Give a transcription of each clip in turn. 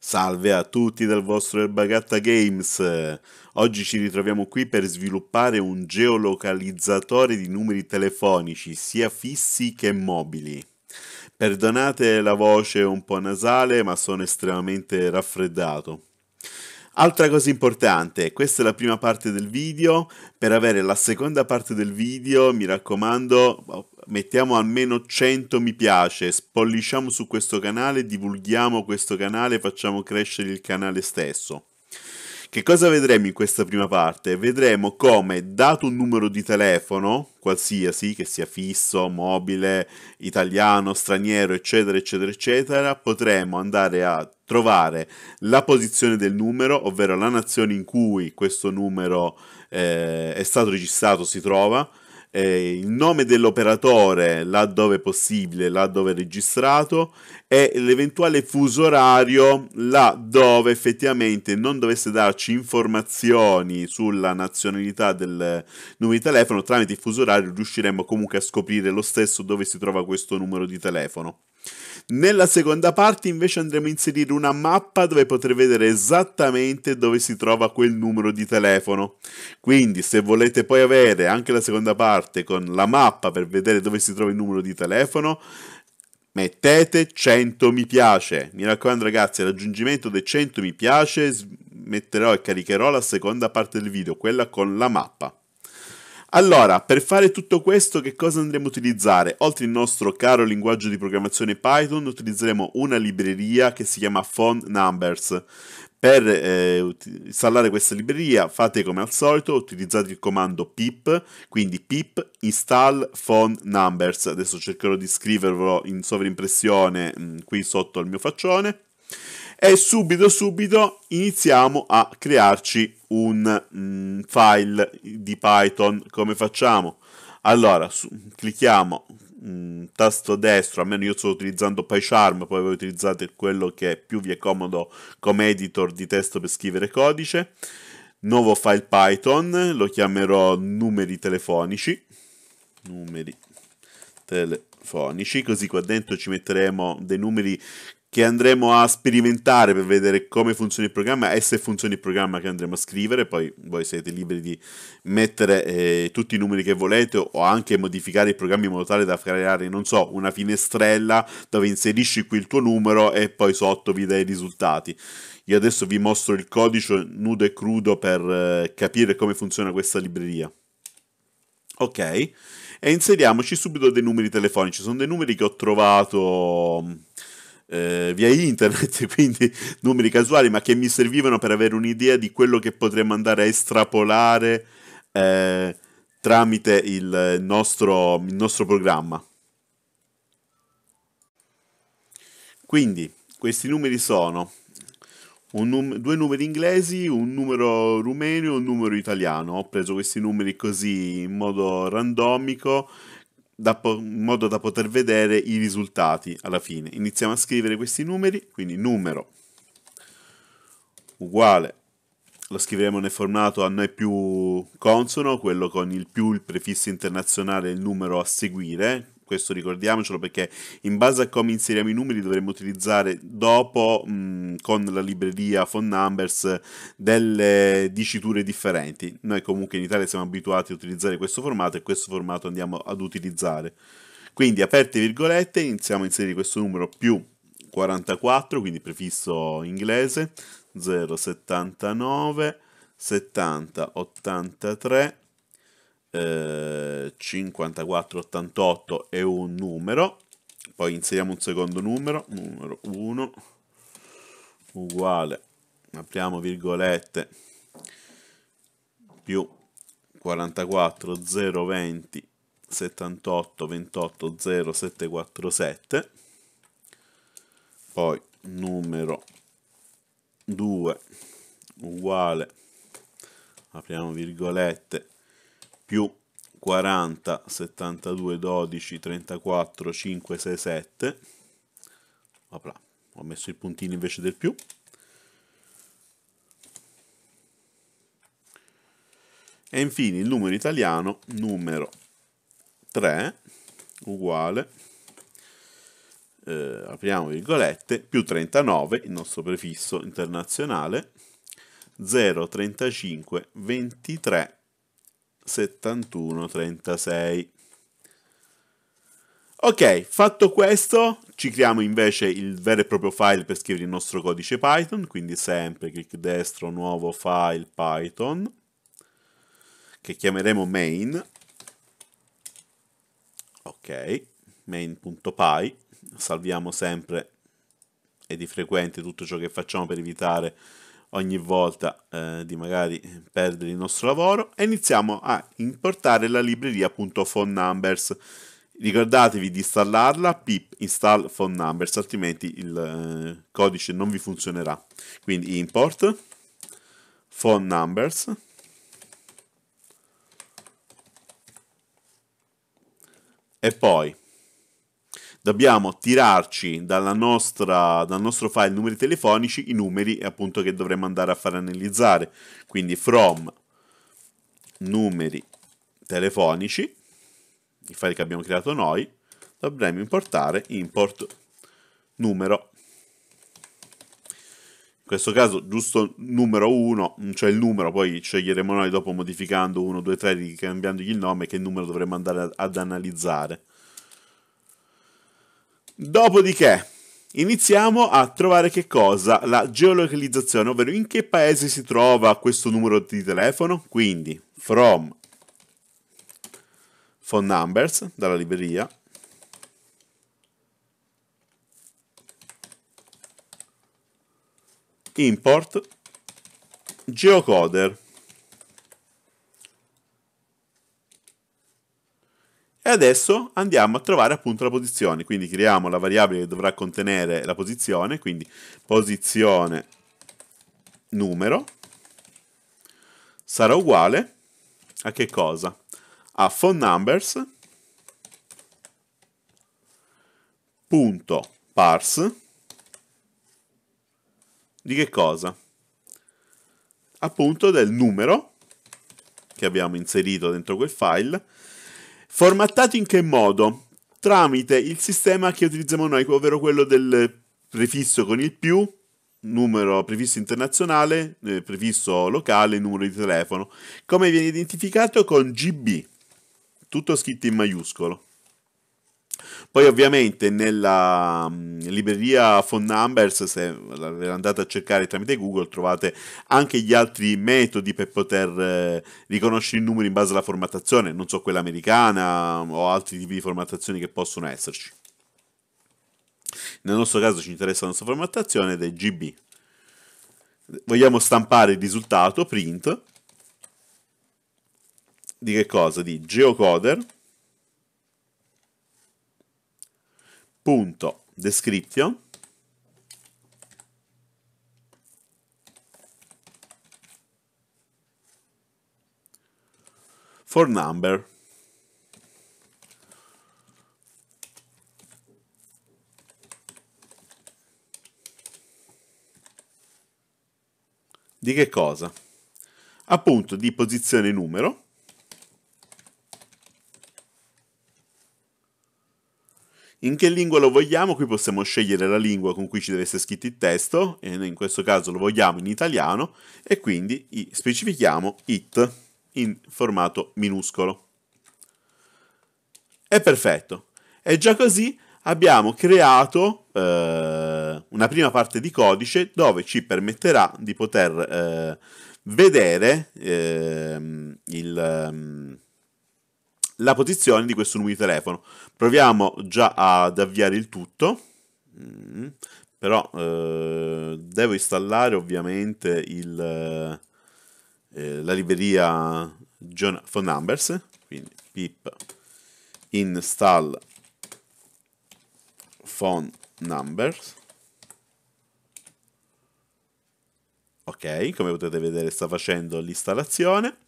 Salve a tutti dal vostro Erbagatta Games! Oggi ci ritroviamo qui per sviluppare un geolocalizzatore di numeri telefonici, sia fissi che mobili. Perdonate la voce un po' nasale, ma sono estremamente raffreddato. Altra cosa importante, questa è la prima parte del video, per avere la seconda parte del video mi raccomando oh, mettiamo almeno 100 mi piace, spollisciamo su questo canale, divulghiamo questo canale, facciamo crescere il canale stesso. Che cosa vedremo in questa prima parte? Vedremo come, dato un numero di telefono, qualsiasi, che sia fisso, mobile, italiano, straniero, eccetera, eccetera, eccetera, potremo andare a trovare la posizione del numero, ovvero la nazione in cui questo numero eh, è stato registrato si trova, eh, il nome dell'operatore laddove possibile, laddove registrato e l'eventuale fuso orario laddove effettivamente non dovesse darci informazioni sulla nazionalità del numero di telefono, tramite il fuso orario riusciremmo comunque a scoprire lo stesso dove si trova questo numero di telefono. Nella seconda parte invece andremo a inserire una mappa dove potrete vedere esattamente dove si trova quel numero di telefono. Quindi se volete poi avere anche la seconda parte con la mappa per vedere dove si trova il numero di telefono, mettete 100 mi piace. Mi raccomando ragazzi, al raggiungimento dei 100 mi piace metterò e caricherò la seconda parte del video, quella con la mappa. Allora, per fare tutto questo che cosa andremo a utilizzare? Oltre il nostro caro linguaggio di programmazione Python utilizzeremo una libreria che si chiama Phone Numbers. Per eh, installare questa libreria fate come al solito, utilizzate il comando pip, quindi pip install phone numbers. Adesso cercherò di scriverlo in sovrimpressione mh, mm, qui sotto al mio faccione. E subito subito iniziamo a crearci un mm, file di Python, come facciamo? Allora, su, clicchiamo mm, tasto destro, almeno io sto utilizzando PyCharm, poi voi utilizzate quello che più vi è comodo come editor di testo per scrivere codice. Nuovo file Python, lo chiamerò numeri telefonici. Numeri telefonici, così qua dentro ci metteremo dei numeri che andremo a sperimentare per vedere come funziona il programma e se funziona il programma che andremo a scrivere, poi voi siete liberi di mettere eh, tutti i numeri che volete o anche modificare il programma in modo tale da creare, non so, una finestrella dove inserisci qui il tuo numero e poi sotto vi dai i risultati. Io adesso vi mostro il codice nudo e crudo per eh, capire come funziona questa libreria. Ok, e inseriamoci subito dei numeri telefonici, sono dei numeri che ho trovato eh, via internet, quindi numeri casuali, ma che mi servivano per avere un'idea di quello che potremmo andare a estrapolare eh, tramite il nostro, il nostro programma. Quindi questi numeri sono num- due numeri inglesi, un numero rumeno e un numero italiano. Ho preso questi numeri così in modo randomico da po- in modo da poter vedere i risultati alla fine. Iniziamo a scrivere questi numeri, quindi numero uguale, lo scriveremo nel formato a noi più consono, quello con il più, il prefisso internazionale, il numero a seguire, questo ricordiamocelo perché in base a come inseriamo i numeri dovremo utilizzare dopo mh, con la libreria Phone Numbers delle diciture differenti. Noi comunque in Italia siamo abituati a utilizzare questo formato e questo formato andiamo ad utilizzare. Quindi aperte virgolette, iniziamo a inserire questo numero più 44, quindi prefisso inglese, 079, 70, 83, eh, 5488 è un numero, poi inseriamo un secondo numero, numero 1 uguale, apriamo virgolette, più 44020 78 28 0 747 poi numero 2 uguale apriamo virgolette più 40 72 12 34 5 6 7 Opla, ho messo il puntino invece del più e infine il numero italiano numero 3 uguale eh, apriamo virgolette più 39 il nostro prefisso internazionale 0 35 23 7136. Ok, fatto questo, ci creiamo invece il vero e proprio file per scrivere il nostro codice Python, quindi sempre clic destro, nuovo file Python, che chiameremo main. Ok, main.py, salviamo sempre e di frequente tutto ciò che facciamo per evitare ogni volta eh, di magari perdere il nostro lavoro e iniziamo a importare la libreria phone numbers. Ricordatevi di installarla pip install phone numbers, altrimenti il eh, codice non vi funzionerà. Quindi import phone numbers e poi dobbiamo tirarci nostra, dal nostro file numeri telefonici i numeri appunto che dovremmo andare a far analizzare. Quindi from numeri telefonici, il file che abbiamo creato noi, dovremmo importare import numero. In questo caso giusto numero 1, cioè il numero, poi sceglieremo noi dopo modificando 1, 2, 3, cambiandogli il nome, che numero dovremmo andare ad analizzare. Dopodiché, iniziamo a trovare che cosa? La geolocalizzazione, ovvero in che paese si trova questo numero di telefono. Quindi, from phone numbers, dalla libreria, import geocoder adesso andiamo a trovare appunto la posizione, quindi creiamo la variabile che dovrà contenere la posizione, quindi posizione numero sarà uguale a che cosa? A phone numbers punto parse di che cosa? Appunto del numero che abbiamo inserito dentro quel file Formattato in che modo? Tramite il sistema che utilizziamo noi, ovvero quello del prefisso con il più, numero prefisso internazionale, eh, prefisso locale, numero di telefono, come viene identificato con GB, tutto scritto in maiuscolo. Poi ovviamente nella mm, libreria phone numbers, se ve andate a cercare tramite Google, trovate anche gli altri metodi per poter eh, riconoscere i numeri in base alla formattazione, non so quella americana mm, o altri tipi di formattazioni che possono esserci. Nel nostro caso ci interessa la nostra formattazione ed è GB. Vogliamo stampare il risultato, print, di che cosa? Di geocoder punto description for number di che cosa? Appunto di posizione numero In che lingua lo vogliamo? Qui possiamo scegliere la lingua con cui ci deve essere scritto il testo, e noi in questo caso lo vogliamo in italiano, e quindi specifichiamo it in formato minuscolo. È perfetto. E già così abbiamo creato eh, una prima parte di codice dove ci permetterà di poter eh, vedere eh, il ehm, la posizione di questo numero di telefono. Proviamo già ad avviare il tutto. Mm, però eh, devo installare ovviamente il, eh, la libreria John Phone Numbers. Quindi pip install phone numbers. Ok, come potete vedere sta facendo l'installazione.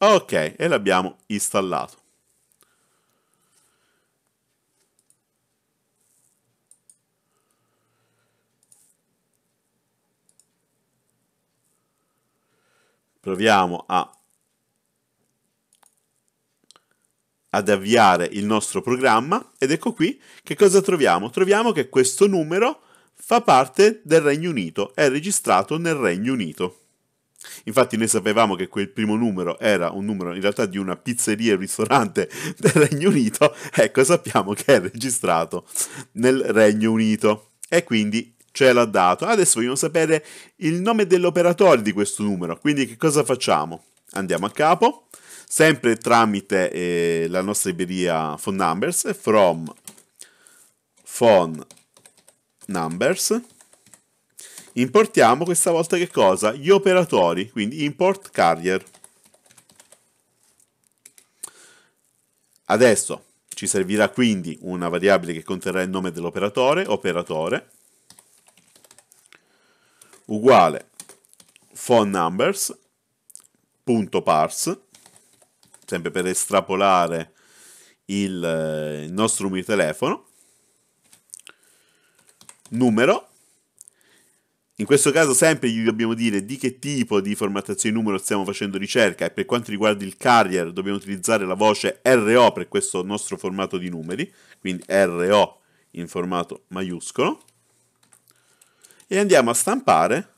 Ok, e l'abbiamo installato. Proviamo a ad avviare il nostro programma ed ecco qui che cosa troviamo? Troviamo che questo numero fa parte del Regno Unito, è registrato nel Regno Unito. Infatti noi sapevamo che quel primo numero era un numero in realtà di una pizzeria e ristorante del Regno Unito, ecco sappiamo che è registrato nel Regno Unito e quindi ce l'ha dato. Adesso vogliamo sapere il nome dell'operatore di questo numero, quindi che cosa facciamo? Andiamo a capo, sempre tramite eh, la nostra libreria phone numbers, from phone numbers Importiamo questa volta che cosa? Gli operatori, quindi import carrier. Adesso ci servirà quindi una variabile che conterrà il nome dell'operatore, operatore, uguale phone numbers.parse, sempre per estrapolare il, eh, nostro numero di telefono, numero in questo caso sempre gli dobbiamo dire di che tipo di formattazione numero stiamo facendo ricerca e per quanto riguarda il carrier dobbiamo utilizzare la voce RO per questo nostro formato di numeri, quindi RO in formato maiuscolo e andiamo a stampare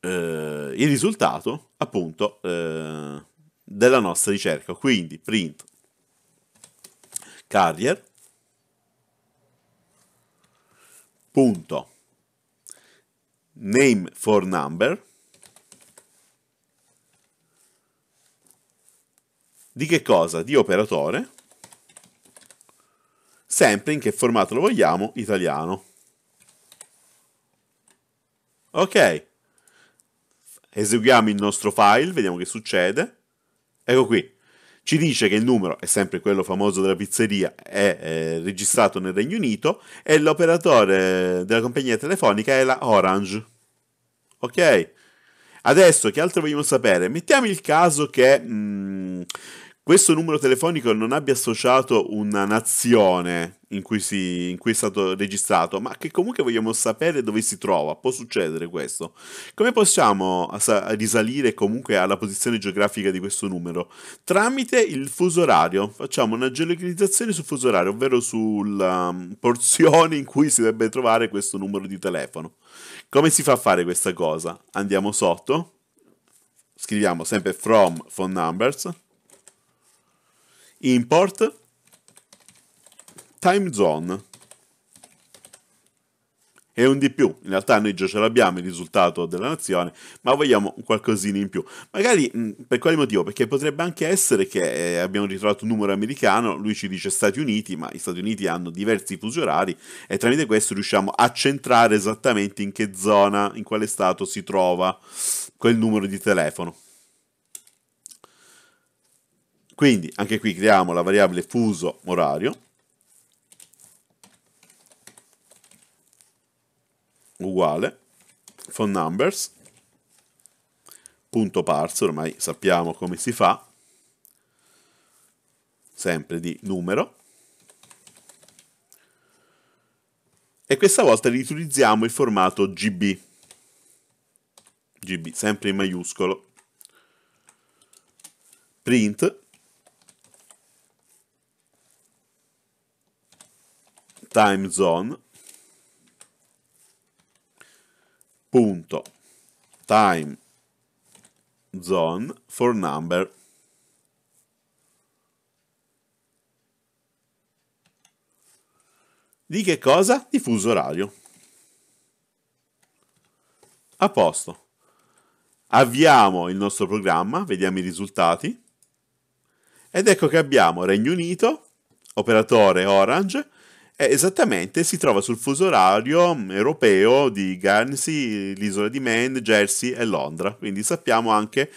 eh, il risultato appunto eh, della nostra ricerca, quindi print carrier punto name for number di che cosa? Di operatore sempre in che formato lo vogliamo, italiano. Ok, eseguiamo il nostro file, vediamo che succede. Ecco qui, ci dice che il numero, è sempre quello famoso della pizzeria, è eh, registrato nel Regno Unito e l'operatore della compagnia telefonica è la Orange. Ok? Adesso, che altro vogliamo sapere? Mettiamo il caso che... Mh, mm, questo numero telefonico non abbia associato una nazione in cui, si, in cui, è stato registrato, ma che comunque vogliamo sapere dove si trova. Può succedere questo. Come possiamo asa- risalire comunque alla posizione geografica di questo numero? Tramite il fuso orario. Facciamo una geolocalizzazione sul fuso orario, ovvero sulla um, porzione in cui si dovrebbe trovare questo numero di telefono. Come si fa a fare questa cosa? Andiamo sotto. Scriviamo sempre from phone numbers import time zone e un di più. In realtà noi già ce l'abbiamo il risultato della nazione, ma vogliamo un qualcosina in più. Magari per quale motivo? Perché potrebbe anche essere che eh, abbiamo ritrovato un numero americano, lui ci dice Stati Uniti, ma gli Stati Uniti hanno diversi fusi orari e tramite questo riusciamo a centrare esattamente in che zona, in quale stato si trova quel numero di telefono. Quindi anche qui creiamo la variabile fuso orario uguale phone numbers punto parse, ormai sappiamo come si fa, sempre di numero. E questa volta riutilizziamo il formato GB, GB sempre in maiuscolo, print time zone punto time zone for number di che cosa? di fuso orario a posto avviamo il nostro programma vediamo i risultati ed ecco che abbiamo Regno Unito operatore Orange eh, esattamente, si trova sul fuso orario mm, europeo di Guernsey, l'isola di Maine, Jersey e Londra, quindi sappiamo anche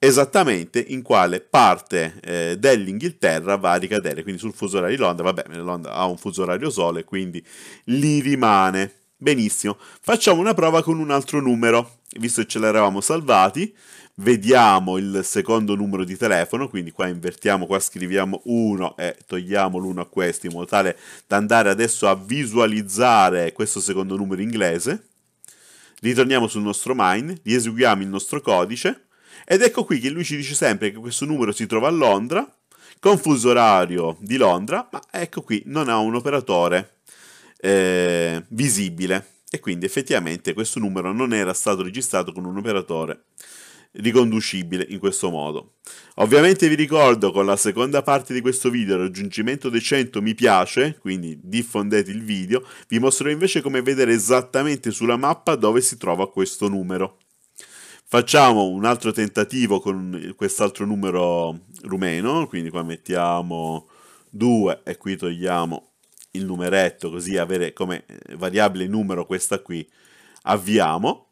esattamente in quale parte eh, dell'Inghilterra va a ricadere, quindi sul fuso orario di Londra, vabbè, Londra ha un fuso orario sole, quindi lì rimane. Benissimo, facciamo una prova con un altro numero, visto che ce l'eravamo salvati, vediamo il secondo numero di telefono, quindi qua invertiamo, qua scriviamo 1 e togliamo l'1 a questo in modo tale da andare adesso a visualizzare questo secondo numero inglese. Ritorniamo sul nostro mine, rieseguiamo il nostro codice ed ecco qui che lui ci dice sempre che questo numero si trova a Londra, con fuso orario di Londra, ma ecco qui non ha un operatore eh, visibile e quindi effettivamente questo numero non era stato registrato con un operatore riconducibile in questo modo. Ovviamente vi ricordo con la seconda parte di questo video il raggiungimento dei 100 mi piace, quindi diffondete il video, vi mostrerò invece come vedere esattamente sulla mappa dove si trova questo numero. Facciamo un altro tentativo con quest'altro numero rumeno, quindi qua mettiamo 2 e qui togliamo il numeretto così avere come variabile numero questa qui. Avviamo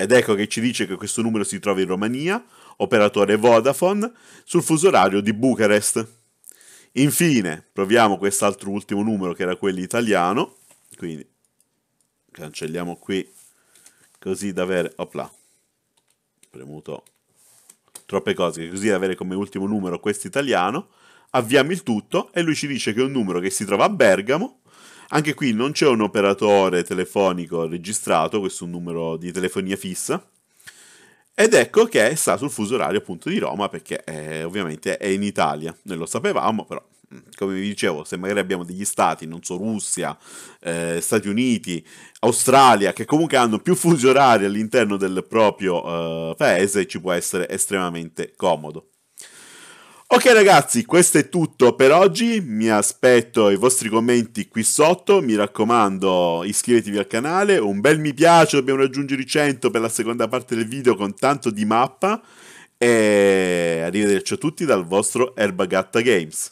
ed ecco che ci dice che questo numero si trova in Romania, operatore Vodafone, sul fuso orario di Bucarest. Infine, proviamo quest'altro ultimo numero che era quello italiano, quindi cancelliamo qui così da avere, opla, premuto troppe cose, così da avere come ultimo numero questo italiano, avviamo il tutto e lui ci dice che è un numero che si trova a Bergamo, anche qui non c'è un operatore telefonico registrato, questo è un numero di telefonia fissa. Ed ecco che sta sul fuso orario appunto di Roma, perché è, eh, ovviamente è in Italia. Noi lo sapevamo, però mm, come vi dicevo, se magari abbiamo degli stati, non so, Russia, eh, Stati Uniti, Australia, che comunque hanno più fusi orari all'interno del proprio eh, paese, ci può essere estremamente comodo. Ok ragazzi, questo è tutto per oggi, mi aspetto i vostri commenti qui sotto, mi raccomando iscrivetevi al canale, un bel mi piace, dobbiamo raggiungere i 100 per la seconda parte del video con tanto di mappa e arrivederci a tutti dal vostro Erbagatta Games.